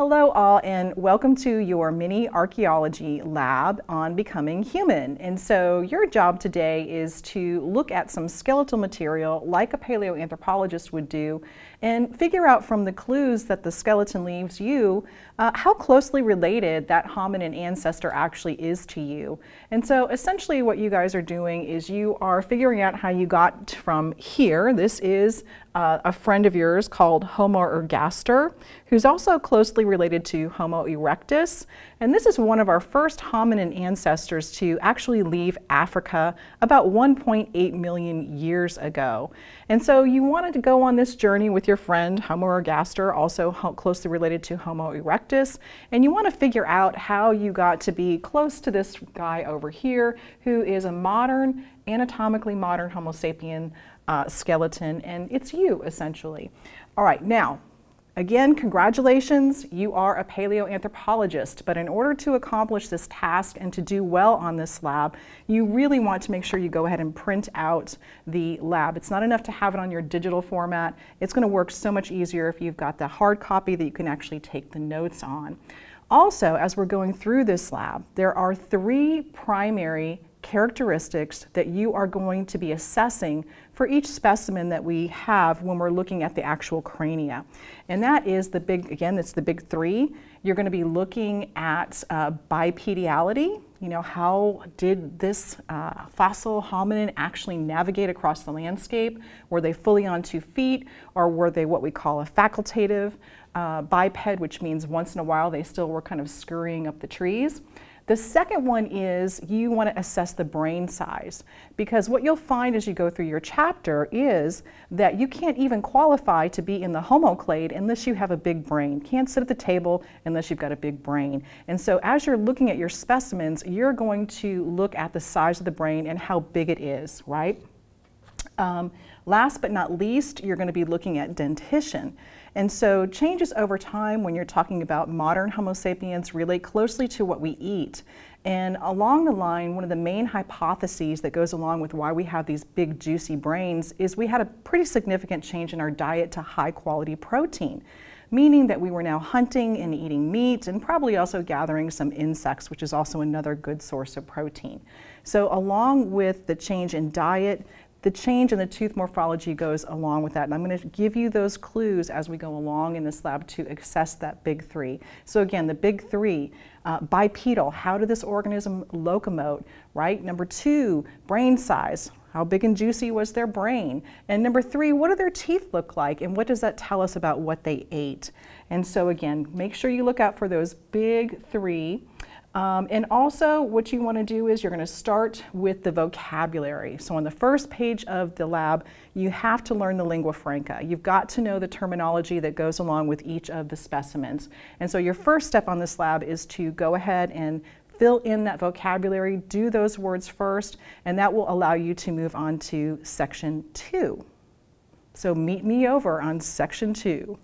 Hello, all, and welcome to your mini archaeology lab on becoming human. And so, your job today is to look at some skeletal material like a paleoanthropologist would do and figure out from the clues that the skeleton leaves you uh, how closely related that hominin ancestor actually is to you. And so, essentially, what you guys are doing is you are figuring out how you got from here. This is uh, a friend of yours called Homo ergaster, who's also closely related to Homo erectus, and this is one of our first hominin ancestors to actually leave Africa about 1.8 million years ago. And so you wanted to go on this journey with your friend Homo ergaster, also closely related to Homo erectus, and you want to figure out how you got to be close to this guy over here who is a modern, anatomically modern Homo sapien uh, skeleton, and it's you essentially. All right, now Again, congratulations, you are a paleoanthropologist, but in order to accomplish this task and to do well on this lab, you really want to make sure you go ahead and print out the lab. It's not enough to have it on your digital format. It's gonna work so much easier if you've got the hard copy that you can actually take the notes on. Also, as we're going through this lab, there are three primary characteristics that you are going to be assessing for each specimen that we have when we're looking at the actual crania. And that is the big, again, that's the big three. You're going to be looking at uh, bipediality, you know, how did this uh, fossil hominin actually navigate across the landscape? Were they fully on two feet or were they what we call a facultative uh, biped, which means once in a while they still were kind of scurrying up the trees? The second one is you want to assess the brain size because what you'll find as you go through your chapter is that you can't even qualify to be in the homoclade unless you have a big brain. Can't sit at the table unless you've got a big brain. And so as you're looking at your specimens, you're going to look at the size of the brain and how big it is, right? Um, Last but not least, you're going to be looking at dentition. And so changes over time when you're talking about modern Homo sapiens relate closely to what we eat. And along the line, one of the main hypotheses that goes along with why we have these big juicy brains is we had a pretty significant change in our diet to high quality protein meaning that we were now hunting and eating meat and probably also gathering some insects, which is also another good source of protein. So along with the change in diet, the change in the tooth morphology goes along with that. And I'm going to give you those clues as we go along in this lab to assess that big three. So again, the big three, uh, bipedal, how did this organism locomote, right? Number two, brain size, how big and juicy was their brain? And number three, what do their teeth look like? And what does that tell us about what they ate? And so again, make sure you look out for those big three um, and also what you wanna do is you're gonna start with the vocabulary. So on the first page of the lab, you have to learn the lingua franca. You've got to know the terminology that goes along with each of the specimens. And so your first step on this lab is to go ahead and fill in that vocabulary, do those words first, and that will allow you to move on to section two. So meet me over on section two.